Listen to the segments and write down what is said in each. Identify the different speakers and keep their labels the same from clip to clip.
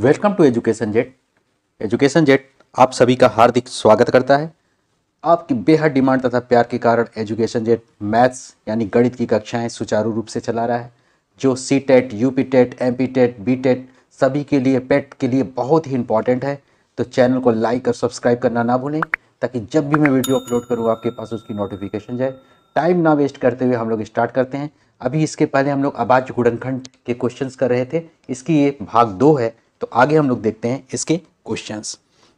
Speaker 1: welcome to Education Jet Education Jet आप सभी का हार्दिक स्वागत करता है आपकी बेहद डिमांड तथा प्यार के कारण एजुकेशन जेट मैथ्स यानी गणित की कक्षाएं सुचारू रूप से चला रहा है जो C TET U P TET M P TET B TET सभी के लिए पेट e के लिए बहुत ही इंपॉर्टेंट है तो चैनल को लाइक और सब्सक्राइब करना ना भूलें ताकि जब भी मैं वीडियो अपलोड करूँ आपके पास उसकी नोटिफिकेशन जाए टाइम ना वेस्ट करते हुए हम लोग स्टार्ट करते हैं अभी इसके पहले हम लोग अबाज गुड़नखंड के क्वेश्चंस कर रहे थे इसकी ये भाग दो है तो आगे हम लोग देखते हैं इसके क्वेश्चन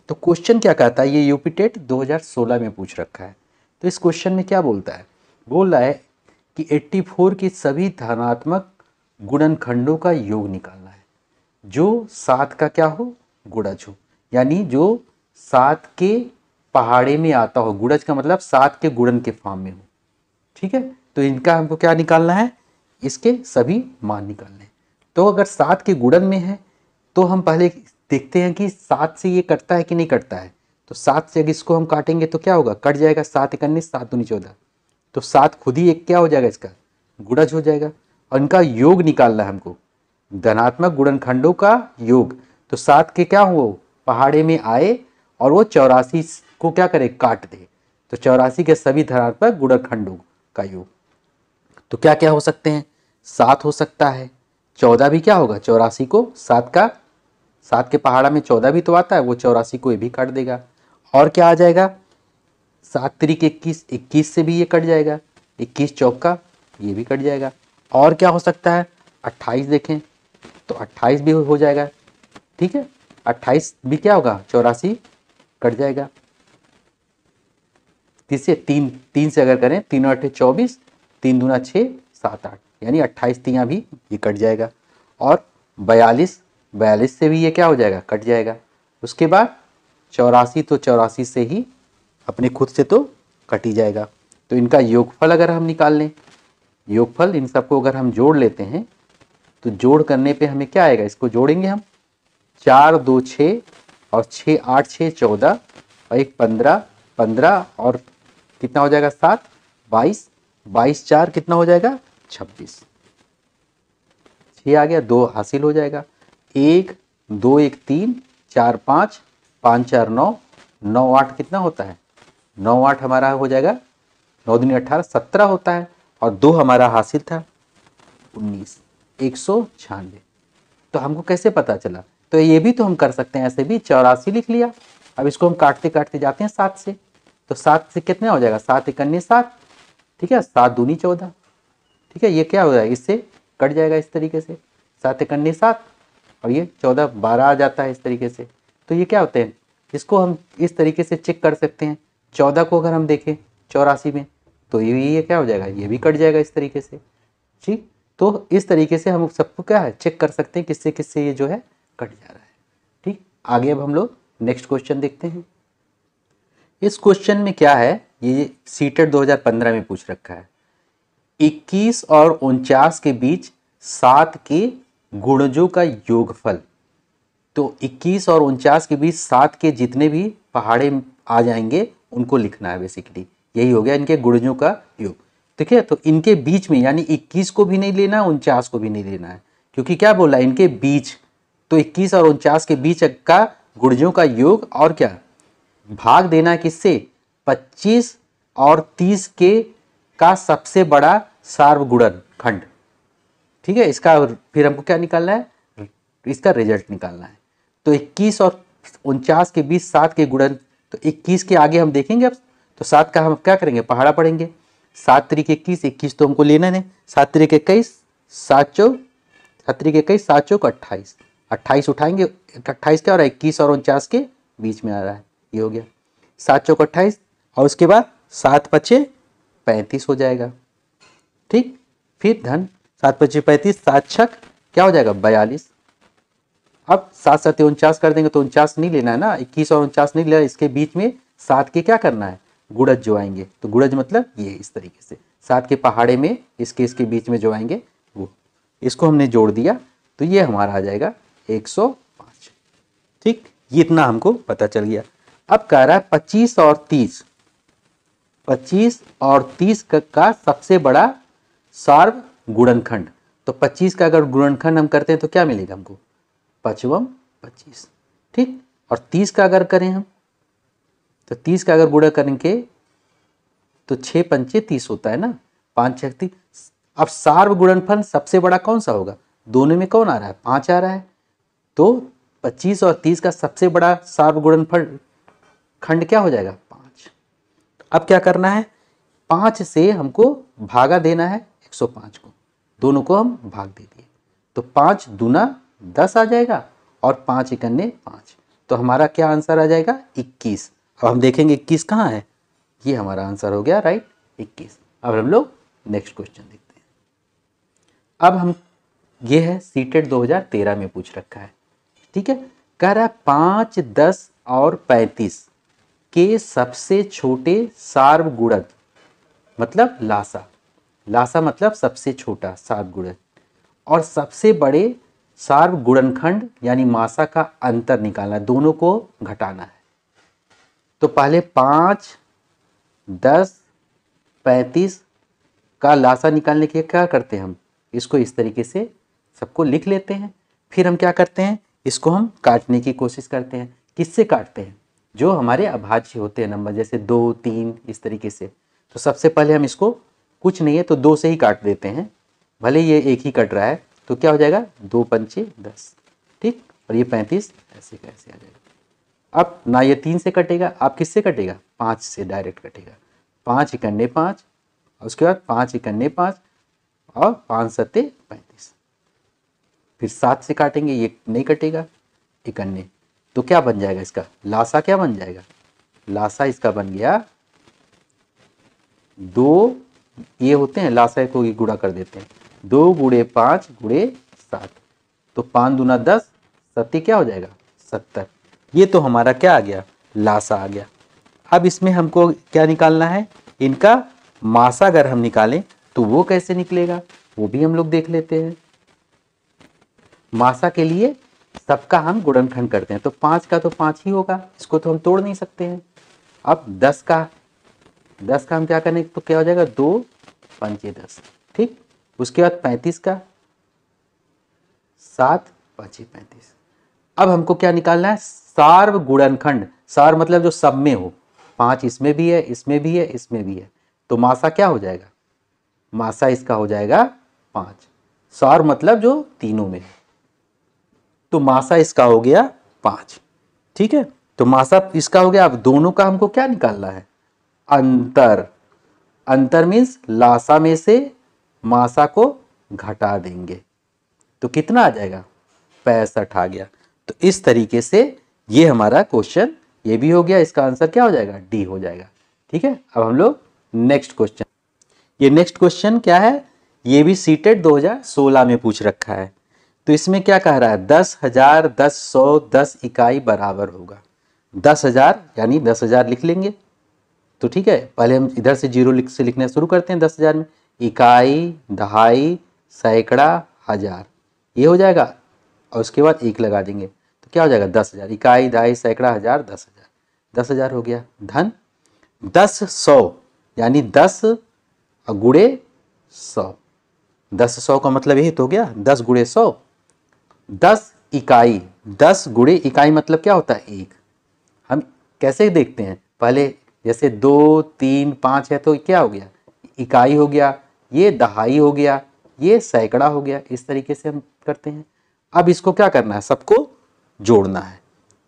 Speaker 1: तो क्वेश्चन क्या कहता है ये यूपी टेट 2016 में पूछ रखा है तो इस क्वेश्चन में क्या बोलता है बोल रहा है कि 84 के सभी धनात्मक गुणनखंडों का योग निकालना है जो सात का क्या हो गुड़ज हो यानी जो सात के पहाड़े में आता हो गुड़ज का मतलब सात के गुड़न के फॉर्म में हो ठीक है तो इनका हमको क्या निकालना है इसके सभी मान निकालने तो अगर सात के गुड़न में है तो हम पहले देखते हैं कि सात से ये कटता है कि नहीं कटता है तो सात से अगर इसको हम काटेंगे तो क्या होगा कट जाएगा सात इकन्नीस सात दूनी चौदह तो सात खुद ही एक क्या हो जाएगा इसका गुड़ज हो जाएगा और इनका योग निकालना है हमको धनात्मक गुणनखंडों का योग तो सात के क्या हो पहाड़े में आए और वो चौरासी को क्या करे काट दे तो चौरासी के सभी धनात्मक गुणनखंडों का योग तो क्या क्या हो सकते हैं सात हो सकता है चौदह भी क्या होगा चौरासी को सात का सात के पहाड़ा में चौदह भी तो आता है वो चौरासी को ये भी काट देगा और क्या आ जाएगा सात तरीक इक्कीस इक्कीस से भी ये कट जाएगा इक्कीस चौका ये भी कट जाएगा और क्या हो सकता है अट्ठाईस देखें तो अट्ठाईस भी हो जाएगा ठीक है अट्ठाईस भी क्या होगा चौरासी कट जाएगा तीसरे तीन तीन से अगर करें तीन आठ चौबीस तीन दूना छः सात आठ यानी अट्ठाईस तियाँ भी ये कट जाएगा और बयालीस बयालीस से भी ये क्या हो जाएगा कट जाएगा उसके बाद चौरासी तो चौरासी से ही अपने खुद से तो कट ही जाएगा तो इनका योगफल अगर हम निकाल लें योगफल इन सबको अगर हम जोड़ लेते हैं तो जोड़ करने पे हमें क्या आएगा इसको जोड़ेंगे हम चार दो छः और छः आठ छः चौदह और एक पंद्रह पंद्रह और कितना हो जाएगा सात बाईस बाईस चार कितना हो जाएगा छब्बीस छः आ गया दो हासिल हो जाएगा एक दो एक तीन चार पाँच पाँच चार नौ नौ आठ कितना होता है नौ आठ हमारा हो जाएगा नौ दिन अट्ठारह सत्रह होता है और दो हमारा हासिल था उन्नीस एक सौ छियानवे तो हमको कैसे पता चला तो ये भी तो हम कर सकते हैं ऐसे भी चौरासी लिख लिया अब इसको हम काटते काटते जाते हैं सात से तो सात से कितना हो जाएगा सात इकन्नी सात ठीक है सात दूनी चौदह ठीक है ये क्या हो जाएगा इससे कट जाएगा इस तरीके से सात इकन्नी सात और ये चौदह बारह आ जाता है इस तरीके से तो ये क्या होते हैं इसको हम इस तरीके से चेक कर सकते हैं चौदह को अगर हम देखें चौरासी में तो ये ये क्या हो जाएगा ये भी कट जाएगा इस तरीके से ठीक तो इस तरीके से हम सबको क्या है चेक कर सकते हैं किससे किससे ये जो है कट जा रहा है ठीक आगे अब हम लोग नेक्स्ट क्वेश्चन देखते हैं इस क्वेश्चन में क्या है ये सीटेड 2015 में पूछ रखा है 21 और उनचास के बीच सात के गुणजों का योगफल तो 21 और उनचास के बीच सात के जितने भी पहाड़े आ जाएंगे उनको लिखना है बेसिकली यही हो गया इनके गुणजों का योग ठीक है तो इनके बीच में यानी 21 को भी नहीं लेना उनचास को भी नहीं लेना है क्योंकि क्या बोला इनके बीच तो 21 और उनचास के बीच का गुणजों का योग और क्या भाग देना किससे 25 और 30 के का सबसे बड़ा सार्वगुणन खंड ठीक है इसका फिर हमको क्या निकालना है इसका रिजल्ट निकालना है तो 21 और उनचास के बीच सात के गुणन तो 21 के आगे हम देखेंगे अब तो सात का हम क्या करेंगे पहाड़ा पढ़ेंगे सात तरीके इक्कीस इक्कीस तो हमको लेना नहीं सात तरीके इक्कीस सात चौ सात तरीके इक्कीस सात चौक अट्ठाईस अट्ठाईस उठाएंगे अट्ठाईस क्या और इक्कीस और उनचास के बीच में आ रहा है ये हो गया सात चौक अट्ठाईस और उसके बाद सात पचे पैंतीस हो जाएगा ठीक फिर धन सात पच्चीस पैंतीस सात छक क्या हो जाएगा बयालीस अब सात सात उनचास कर देंगे तो उनचास नहीं लेना है ना इक्कीस और उनचास नहीं लेना इसके बीच में सात के क्या करना है गुड़ज जो आएंगे तो गुड़ज मतलब ये इस तरीके से सात के पहाड़े में इसके इसके बीच में जो आएंगे वो इसको हमने जोड़ दिया तो ये हमारा आ जाएगा पांच ठीक ये इतना हमको पता चल गया अब कह रहा है पच्चीस और तीस पच्चीस और तीस का सबसे बड़ा सार्व गुणनखंड तो 25 का अगर गुणनखंड हम करते हैं तो क्या मिलेगा हमको पचवम 25 ठीक और 30 का अगर करें हम तो 30 का अगर गुणा करेंगे तो छः पंचे तीस होता है ना पाँच छः अब सार्व गुणनफल सबसे बड़ा कौन सा होगा दोनों में कौन आ रहा है पाँच आ रहा है तो पच्चीस और तीस का सबसे बड़ा सार्व गुणनफल खंड क्या हो जाएगा पाँच अब क्या करना है पाँच से हमको भागा देना है 105 को दोनों को हम भाग दे दिए तो पाँच दूना दस आ जाएगा और पाँच इकन्ने पाँच तो हमारा क्या आंसर आ जाएगा इक्कीस अब हम देखेंगे इक्कीस कहाँ है ये हमारा आंसर हो गया राइट इक्कीस अब हम लोग नेक्स्ट क्वेश्चन देखते हैं अब हम ये है हजार 2013 में पूछ रखा है ठीक है कह रहा है पाँच दस और पैंतीस के सबसे छोटे सार्वगुणक मतलब लासा लासा मतलब सबसे छोटा सार्व गुणन और सबसे बड़े सार्व गुणनखंड यानी मासा का अंतर निकालना दोनों को घटाना है तो पहले पाँच दस पैंतीस का लासा निकालने के क्या करते हैं हम इसको इस तरीके से सबको लिख लेते हैं फिर हम क्या करते हैं इसको हम काटने की कोशिश करते हैं किससे काटते हैं जो हमारे अभाज्य होते हैं नंबर जैसे दो तीन इस तरीके से तो सबसे पहले हम इसको कुछ नहीं है तो दो से ही काट देते हैं भले ये एक ही कट रहा है तो क्या हो जाएगा दो पंचे दस ठीक और ये पैंतीस ऐसे कैसे आ जाएगा अब ना ये तीन से कटेगा आप किससे कटेगा पाँच से डायरेक्ट कटेगा पाँच इकन्ने पाँच उसके बाद पाँच इकन्ने पाँच और पाँच सत्ते पैंतीस फिर सात से काटेंगे ये नहीं कटेगा इकन्ने तो क्या बन जाएगा इसका लासा क्या बन जाएगा लासा इसका बन गया दो ये होते हैं लासाय को ये गुड़ा कर देते हैं दो गुड़े पाँच गुड़े सात तो पाँच दूना दस सत्य क्या हो जाएगा सत्तर ये तो हमारा क्या आ गया लाशा आ गया अब इसमें हमको क्या निकालना है इनका मासा अगर हम निकालें तो वो कैसे निकलेगा वो भी हम लोग देख लेते हैं मासा के लिए सबका हम गुड़नखंड करते हैं तो पाँच का तो पाँच ही होगा इसको तो हम तोड़ नहीं सकते हैं अब दस का दस का हम क्या करेंगे तो क्या हो जाएगा दो पंचे दस ठीक उसके बाद पैंतीस का सात पचे पैंतीस अब हमको क्या निकालना है सार्व गुणनखंड सार मतलब जो सब में हो पांच इसमें भी है इसमें भी है इसमें भी है तो मासा क्या हो जाएगा मासा इसका हो जाएगा पांच सार मतलब जो तीनों में है तो मासा इसका हो गया पांच ठीक है तो मासा इसका हो गया अब दोनों का हमको क्या निकालना है अंतर अंतर मीन्स लासा में से मासा को घटा देंगे तो कितना आ जाएगा पैंसठ आ गया तो इस तरीके से ये हमारा क्वेश्चन ये भी हो गया इसका आंसर क्या हो जाएगा डी हो जाएगा ठीक है अब हम लोग नेक्स्ट क्वेश्चन ये नेक्स्ट क्वेश्चन क्या है ये भी सीटेड 2016 में पूछ रखा है तो इसमें क्या कह रहा है दस हजार दस सौ दस इकाई बराबर होगा दस हजार यानी दस हजार लिख लेंगे तो ठीक है पहले हम इधर से जीरो लिख से लिखना शुरू करते हैं दस हज़ार में इकाई दहाई सैकड़ा हज़ार ये हो जाएगा और उसके बाद एक लगा देंगे तो क्या हो जाएगा दस हज़ार इकाई दहाई सैकड़ा हज़ार दस हज़ार दस हज़ार हो गया धन दस सौ यानी दस गुड़े सौ दस सौ का मतलब यही तो हो गया दस गुड़े सौ दस इकाई दस गुड़े इकाई मतलब क्या होता है एक हम कैसे देखते हैं पहले जैसे दो तीन पाँच है तो क्या हो गया इकाई हो गया ये दहाई हो गया ये सैकड़ा हो गया इस तरीके से हम करते हैं अब इसको क्या करना है सबको जोड़ना है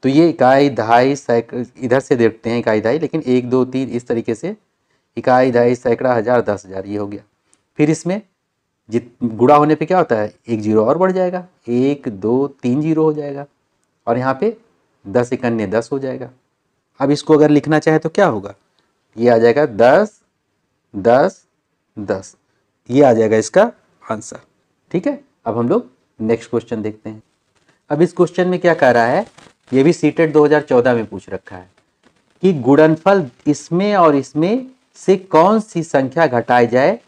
Speaker 1: तो ये इकाई दहाई सैकड़ इधर से देखते हैं इकाई दहाई लेकिन एक दो तीन इस तरीके से इकाई दहाई सैकड़ा हज़ार दस हज़ार ये हो गया फिर इसमें जित गुड़ा होने पे क्या होता है एक जीरो और बढ़ जाएगा एक दो तीन जीरो हो जाएगा और यहाँ पे दस इकन्ने दस हो जाएगा अब इसको अगर लिखना चाहे तो क्या होगा ये आ जाएगा दस दस दस ये आ जाएगा इसका आंसर ठीक है अब हम लोग नेक्स्ट क्वेश्चन देखते हैं अब इस क्वेश्चन में क्या कह रहा है ये भी सीटेट 2014 में पूछ रखा है कि गुणनफल इसमें और इसमें से कौन सी संख्या घटाई जाए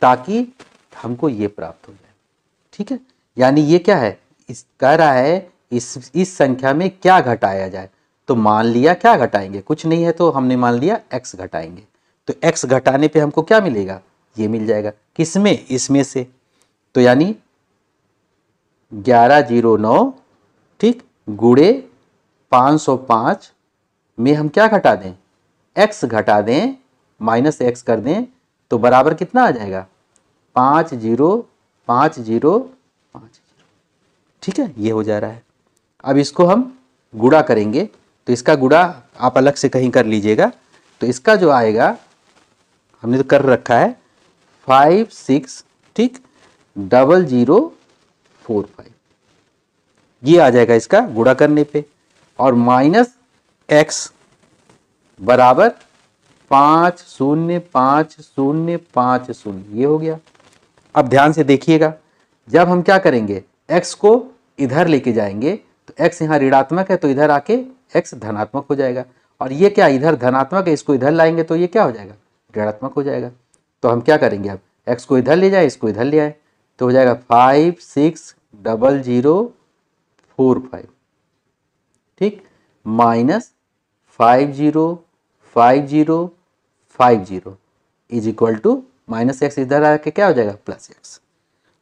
Speaker 1: ताकि हमको ये प्राप्त हो जाए ठीक है यानी ये क्या है इस कह रहा है इस इस संख्या में क्या घटाया जाए तो मान लिया क्या घटाएंगे कुछ नहीं है तो हमने मान लिया एक्स घटाएंगे तो एक्स घटाने पे हमको क्या मिलेगा ये मिल जाएगा किसमें इसमें से तो यानी ग्यारह जीरो नौ ठीक गुड़े पाँच सौ पाँच में हम क्या घटा दें एक्स घटा दें माइनस एक्स कर दें तो बराबर कितना आ जाएगा पाँच जीरो पाँच जीरो पाँच जीरो ठीक है ये हो जा रहा है अब इसको हम गुड़ा करेंगे तो इसका गुड़ा आप अलग से कहीं कर लीजिएगा तो इसका जो आएगा हमने तो कर रखा है फाइव सिक्स ठीक डबल जीरो फोर फाइव ये आ जाएगा इसका गुड़ा करने पे और माइनस एक्स बराबर पाँच शून्य पाँच शून्य पाँच शून्य ये हो गया अब ध्यान से देखिएगा जब हम क्या करेंगे एक्स को इधर लेके जाएंगे तो एक्स यहाँ ऋणात्मक है तो इधर आके एक्स धनात्मक हो जाएगा और ये क्या इधर धनात्मक है इसको इधर लाएंगे तो ये क्या हो जाएगा ऋणात्मक हो जाएगा तो हम क्या करेंगे अब एक्स को इधर ले जाए इसको इधर ले आए तो हो जाएगा five six double zero four five ठीक minus five zero five zero five zero is equal to minus X इधर आके क्या हो जाएगा प्लस एक्स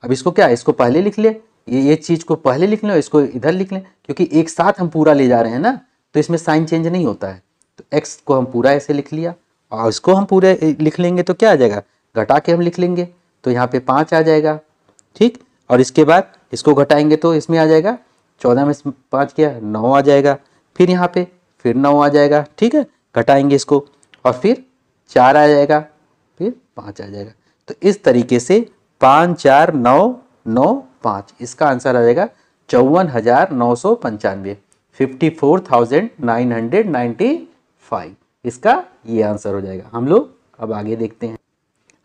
Speaker 1: अब इसको क्या इसको पहले लिख ले ये ये चीज़ को पहले लिख लें इसको इधर लिख लें क्योंकि एक साथ हम पूरा ले जा रहे हैं ना तो इसमें साइन चेंज नहीं होता है तो एक्स को हम पूरा ऐसे लिख लिया और इसको हम पूरे लिख लेंगे तो क्या आ जाएगा घटा के हम लिख लेंगे तो यहाँ पे पाँच आ जाएगा ठीक और इसके बाद इसको घटाएंगे तो इसमें आ जाएगा चौदह में पाँच किया नौ आ जाएगा फिर यहाँ पे फिर नौ आ जाएगा ठीक है घटाएंगे इसको और फिर चार आ जाएगा फिर पाँच आ जाएगा तो इस तरीके से पाँच चार नौ नौ पाँच इसका आंसर आ जाएगा चौवन हज़ार नौ सौ पंचानवे 54,995 इसका ये आंसर हो जाएगा हम लोग अब आगे देखते हैं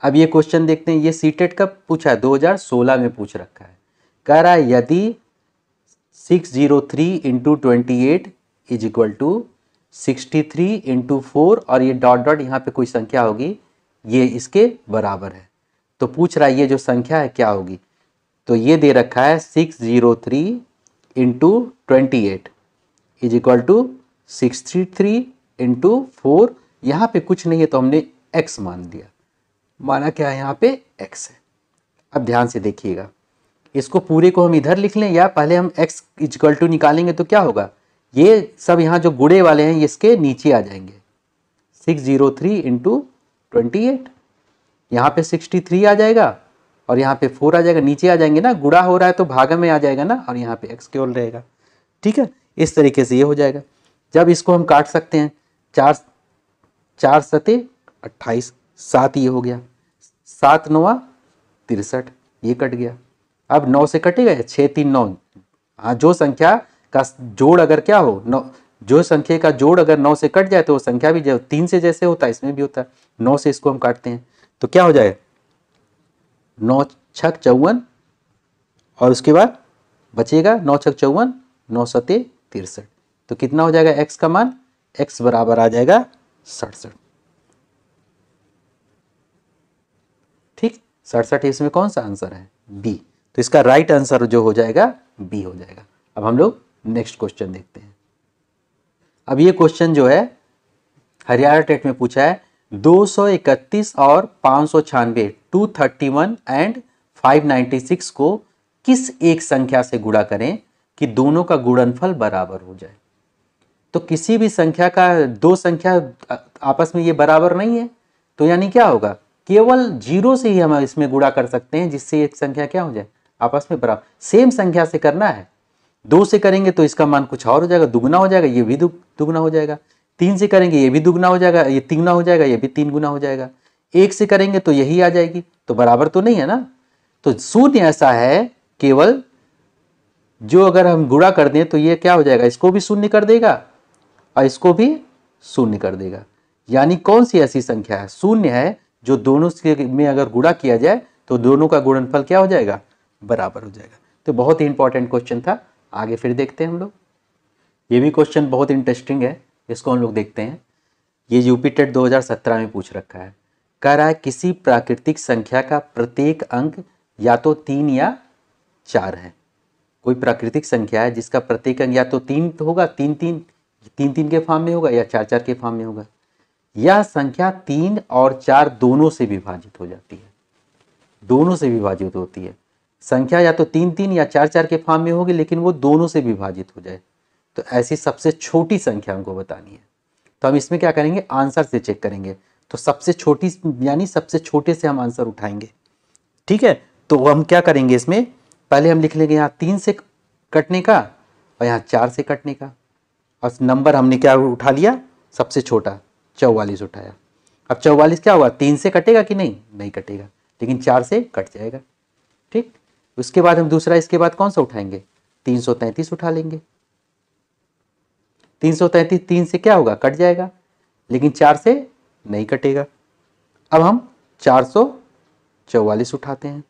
Speaker 1: अब ये क्वेश्चन देखते हैं ये सीटेट e कब पूछा है 2016 में पूछ रखा है कह रहा है यदि 603 zero three into twenty eight is equal to sixty three into four और ये डॉट डॉट यहाँ पे कोई संख्या होगी ये इसके बराबर है तो पूछ रहा है ये जो संख्या है क्या होगी तो ये दे रखा है six zero three into twenty eight is equal to six three three into four यहाँ पे कुछ नहीं है तो हमने एक्स मान दिया माना क्या है यहाँ पे एक्स है अब ध्यान से देखिएगा इसको पूरे को हम इधर लिख लें या पहले हम एक्स इजक्वल टू निकालेंगे तो क्या होगा ये सब यहाँ जो गुड़े वाले हैं ये इसके नीचे आ जाएंगे six zero three into twenty eight यहाँ पे सिक्सटी थ्री आ जाएगा और यहाँ पे फोर आ जाएगा नीचे आ जाएंगे ना गुड़ा हो रहा है तो भाग में आ जाएगा ना और यहाँ पे एक्स केवल रहेगा ठीक है इस तरीके से ये हो जाएगा जब इसको हम काट सकते हैं चार चार सते अट्ठाईस सात ये हो गया सात नवा तिरसठ ये कट गया अब नौ से कटेगा छः तीन नौ हाँ जो संख्या का जोड़ अगर क्या हो नौ जो संख्या का जोड़ अगर नौ से कट जाए तो वो संख्या भी जो तीन से जैसे होता है इसमें भी होता है नौ से इसको हम काटते हैं तो क्या हो जाए नौ छक चौवन और उसके बाद बचेगा नौ छक चौवन नौ सते तिरसठ तो कितना हो जाएगा x का मान x बराबर आ जाएगा सड़सठ ठीक सड़सठ इसमें कौन सा आंसर है b तो इसका राइट right आंसर जो हो जाएगा b हो जाएगा अब हम लोग नेक्स्ट क्वेश्चन देखते हैं अब ये क्वेश्चन जो है हरियाणा टेट में पूछा है 231 और पाँच सौ छियानवे टू एंड 596 को किस एक संख्या से गुणा करें कि दोनों का गुणनफल बराबर हो जाए तो किसी भी संख्या का दो संख्या आपस में ये बराबर नहीं है तो यानी क्या होगा केवल जीरो से ही हम इसमें गुणा कर सकते हैं जिससे एक संख्या क्या हो जाए आपस में बराबर सेम संख्या से करना है दो से करेंगे तो इसका मान कुछ और हो जाएगा दुगना हो जाएगा ये भी दु, दुगना हो जाएगा तीन से करेंगे ये भी दुगना हो जाएगा ये तीन गुना हो जाएगा ये भी तीन गुना हो जाएगा एक से करेंगे तो यही आ जाएगी तो बराबर तो नहीं है ना तो शून्य ऐसा है केवल जो अगर हम गुड़ा कर दें तो ये क्या हो जाएगा इसको भी शून्य कर देगा और इसको भी शून्य कर देगा यानी कौन सी ऐसी संख्या है शून्य है जो दोनों से में अगर गुड़ा किया जाए तो दोनों का गुणनफल क्या हो जाएगा बराबर हो जाएगा तो बहुत ही इंपॉर्टेंट क्वेश्चन था आगे फिर देखते हैं हम लोग ये भी क्वेश्चन बहुत इंटरेस्टिंग है इसको हम लोग देखते हैं ये यूपी टेट 2017 में पूछ रखा है कह रहा है किसी प्राकृतिक संख्या का प्रत्येक अंक या तो तीन या चार है कोई प्राकृतिक संख्या है जिसका प्रत्येक अंग या तो तीन तो होगा तीन तीन तीन तीन के फॉर्म में होगा या चार चार के फॉर्म में होगा यह संख्या तीन और चार दोनों से विभाजित हो जाती है दोनों से विभाजित होती है संख्या या तो तीन तीन या चार चार के फॉर्म में होगी लेकिन वो दोनों से विभाजित हो जाए तो ऐसी सबसे छोटी संख्या हमको बतानी है तो हम इसमें क्या करेंगे आंसर से चेक करेंगे तो सबसे छोटी यानी सबसे छोटे से हम आंसर उठाएंगे ठीक है तो हम क्या करेंगे इसमें पहले हम लिख लेंगे यहाँ तीन से कटने का और यहाँ चार से कटने का और नंबर हमने क्या उठा लिया सबसे छोटा चौवालीस उठाया अब चौवालीस क्या हुआ तीन से कटेगा कि नहीं नहीं कटेगा लेकिन चार से कट जाएगा ठीक उसके बाद हम दूसरा इसके बाद कौन सा उठाएंगे तीन सौ तैंतीस उठा लेंगे तीन सौ तैंतीस तीन से क्या होगा कट जाएगा लेकिन चार से नहीं कटेगा अब हम चार सौ चौवालीस उठाते हैं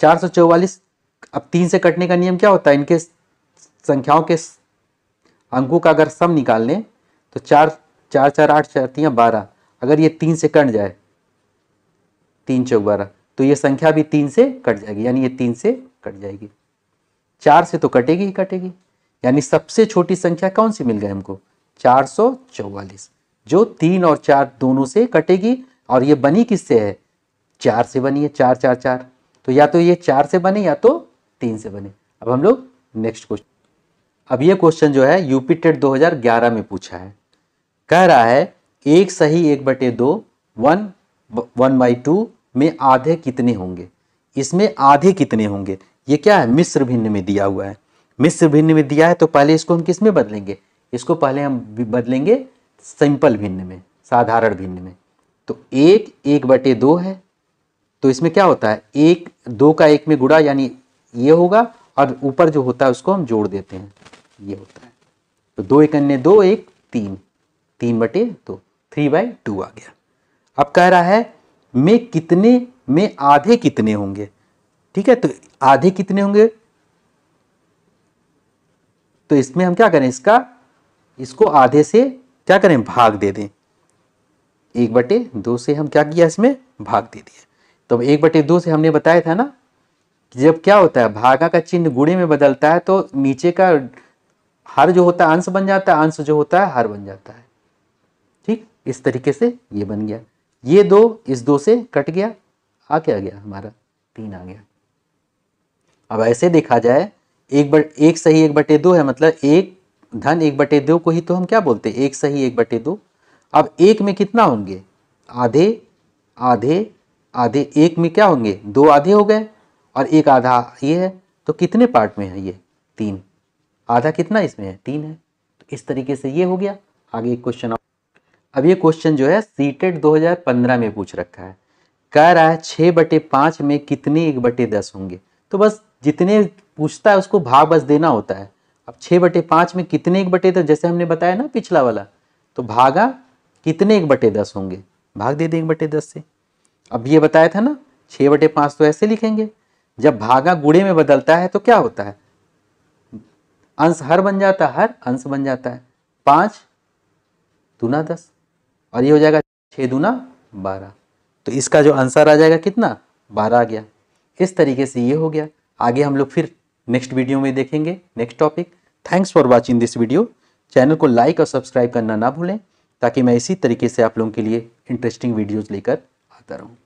Speaker 1: चार सौ चौवालीस अब तीन से कटने का नियम क्या होता है इनके संख्याओं के अंकों का अगर सम निकाल लें तो चार चार चार आठ चार तीन बारह अगर ये तीन से कट जाए तीन चौक बारह तो ये संख्या भी तीन से कट जाएगी यानी ये तीन से कट जाएगी चार से तो कटेगी ही कटेगी यानी सबसे छोटी संख्या कौन सी मिल गई हमको चार सौ चौवालीस जो तीन और चार दोनों से कटेगी और ये बनी किससे है चार से बनी है चार चार चार तो या तो ये चार से बने या तो तीन से बने अब हम लोग नेक्स्ट क्वेश्चन अब ये क्वेश्चन जो है यूपी टेट 2011 में पूछा है कह रहा है एक सही एक बटे दो वन वन बाई टू में आधे कितने होंगे इसमें आधे कितने होंगे ये क्या है मिश्र भिन्न में दिया हुआ है मिश्र भिन्न में दिया है तो पहले इसको हम किस में बदलेंगे इसको पहले हम बदलेंगे सिंपल भिन्न में साधारण भिन्न में तो एक एक बटे दो है तो इसमें क्या होता है एक दो का एक में गुड़ा यानी ये होगा और ऊपर जो होता है उसको हम जोड़ देते हैं ये होता है तो दो एक अन्य दो एक तीन तीन बटे दो थ्री बाई टू आ गया अब कह रहा है में कितने में आधे कितने होंगे ठीक है तो आधे कितने होंगे तो इसमें हम क्या करें इसका इसको आधे से क्या करें भाग दे दें एक बटे दो से हम क्या किया इसमें भाग दे दिया तो एक बटे दो से हमने बताया था ना जब क्या होता है भागा का चिन्ह गुणे में बदलता है तो नीचे का हर जो होता है अंश बन जाता है अंश जो होता है हर बन जाता है ठीक इस तरीके से ये बन गया ये दो इस दो से कट गया आ क्या गया हमारा तीन आ गया अब ऐसे देखा जाए एक बट एक सही एक बटे दो है मतलब एक धन एक बटे दो को ही तो हम क्या बोलते हैं एक सही एक बटे दो अब एक में कितना होंगे आधे आधे आधे एक में क्या होंगे दो आधे हो गए और एक आधा ये है तो कितने पार्ट में है ये तीन आधा कितना इसमें है तीन है तो इस तरीके से ये हो गया आगे एक क्वेश्चन अब ये क्वेश्चन जो है सीटेट 2015 में पूछ रखा है कह रहा है छः बटे पाँच में कितने एक बटे दस होंगे तो बस जितने पूछता है उसको भाग बस देना होता है अब छः बटे पाँच में कितने एक बटे दस जैसे हमने बताया ना पिछला वाला तो भागा कितने एक बटे दस होंगे भाग दे दें एक बटे दस से अब ये बताया था ना छः बटे पाँच तो ऐसे लिखेंगे जब भागा गुड़े में बदलता है तो क्या होता है अंश हर बन जाता है हर अंश बन जाता है पांच दूना दस और ये हो जाएगा छः दूना बारह तो इसका जो आंसर आ जाएगा कितना बारह आ गया इस तरीके से ये हो गया आगे हम लोग फिर नेक्स्ट वीडियो में देखेंगे next topic thanks for watching this video channel को लाइक और सब्सक्राइब करना ना भूलें ताकि मैं इसी तरीके से आप लोगों के लिए इंटरेस्टिंग वीडियोज़ लेकर आता रहूँ